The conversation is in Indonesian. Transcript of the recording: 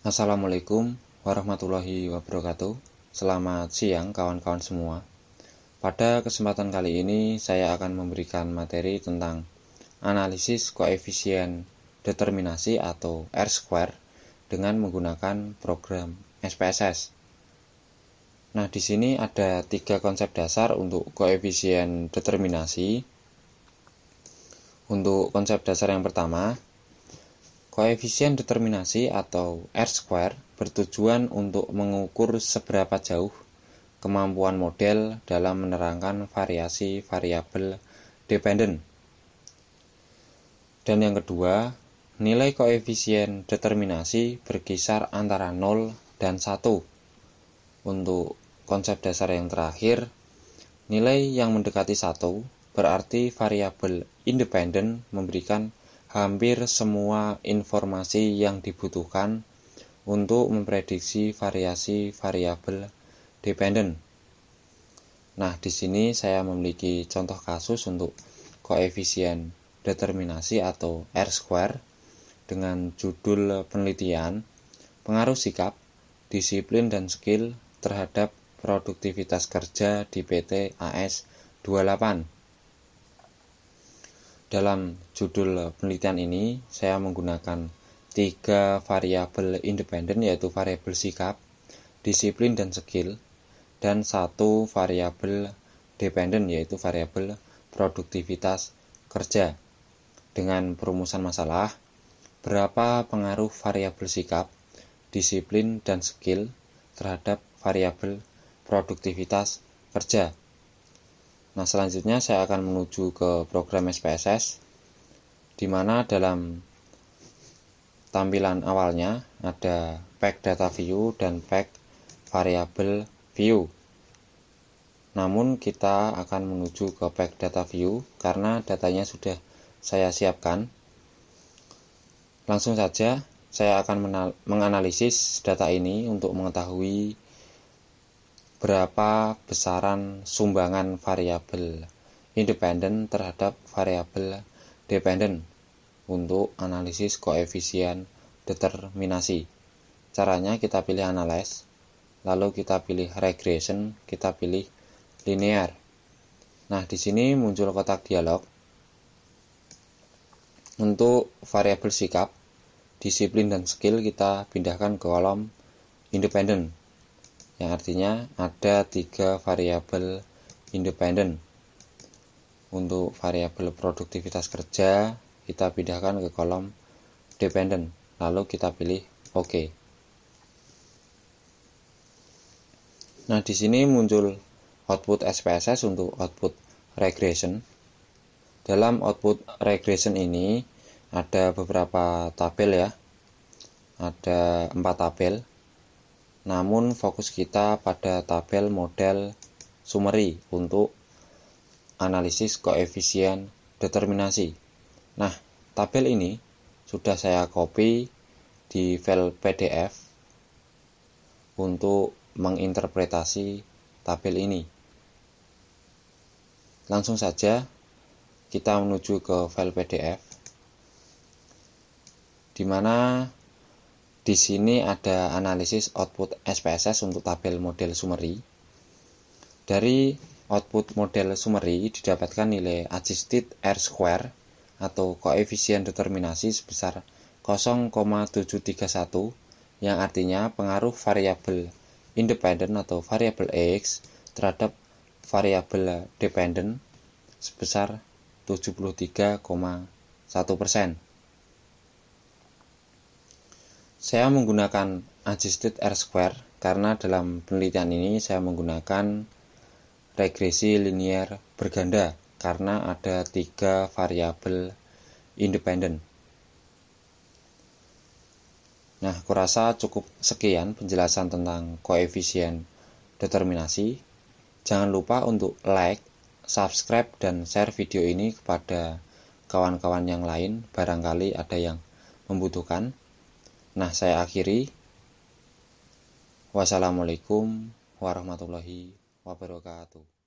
Assalamualaikum warahmatullahi wabarakatuh. Selamat siang kawan-kawan semua. Pada kesempatan kali ini saya akan memberikan materi tentang analisis koefisien determinasi atau R square dengan menggunakan program SPSS. Nah, di sini ada tiga konsep dasar untuk koefisien determinasi. Untuk konsep dasar yang pertama, Koefisien determinasi atau R square bertujuan untuk mengukur seberapa jauh kemampuan model dalam menerangkan variasi variabel dependen. Dan yang kedua, nilai koefisien determinasi berkisar antara 0 dan 1. Untuk konsep dasar yang terakhir, nilai yang mendekati 1 berarti variabel independen memberikan hampir semua informasi yang dibutuhkan untuk memprediksi variasi variabel dependen. Nah, di sini saya memiliki contoh kasus untuk koefisien determinasi atau R square dengan judul penelitian pengaruh sikap, disiplin dan skill terhadap produktivitas kerja di PT AS 28 dalam judul penelitian ini, saya menggunakan tiga variabel independen yaitu variabel sikap, disiplin dan skill, dan satu variabel dependen yaitu variabel produktivitas kerja. Dengan perumusan masalah, berapa pengaruh variabel sikap, disiplin dan skill terhadap variabel produktivitas kerja? Nah, selanjutnya saya akan menuju ke program SPSS, di mana dalam tampilan awalnya ada pack data view dan pack variable view. Namun kita akan menuju ke pack data view karena datanya sudah saya siapkan. Langsung saja saya akan menganalisis data ini untuk mengetahui berapa besaran sumbangan variabel independen terhadap variabel dependen untuk analisis koefisien determinasi. Caranya kita pilih analyze, lalu kita pilih regression, kita pilih linear. Nah, di sini muncul kotak dialog. Untuk variabel sikap, disiplin dan skill kita pindahkan ke kolom independen yang artinya ada tiga variabel independen. Untuk variabel produktivitas kerja, kita pindahkan ke kolom dependent lalu kita pilih OK. Nah, di sini muncul output SPSS untuk output regression. Dalam output regression ini ada beberapa tabel ya. Ada empat tabel. Namun fokus kita pada tabel model summary untuk analisis koefisien determinasi. Nah, tabel ini sudah saya copy di file PDF untuk menginterpretasi tabel ini. Langsung saja kita menuju ke file PDF di mana di sini ada analisis output SPSS untuk tabel model Summary. Dari output model Summary didapatkan nilai adjusted R square atau koefisien determinasi sebesar 0,731 yang artinya pengaruh variabel independen atau variabel X terhadap variabel dependen sebesar 73,1 saya menggunakan adjusted R square karena dalam penelitian ini saya menggunakan regresi linear berganda karena ada tiga variabel independen. Nah, kurasa cukup sekian penjelasan tentang koefisien determinasi. Jangan lupa untuk like, subscribe, dan share video ini kepada kawan-kawan yang lain. Barangkali ada yang membutuhkan. Nah, saya akhiri. Wassalamualaikum warahmatullahi wabarakatuh.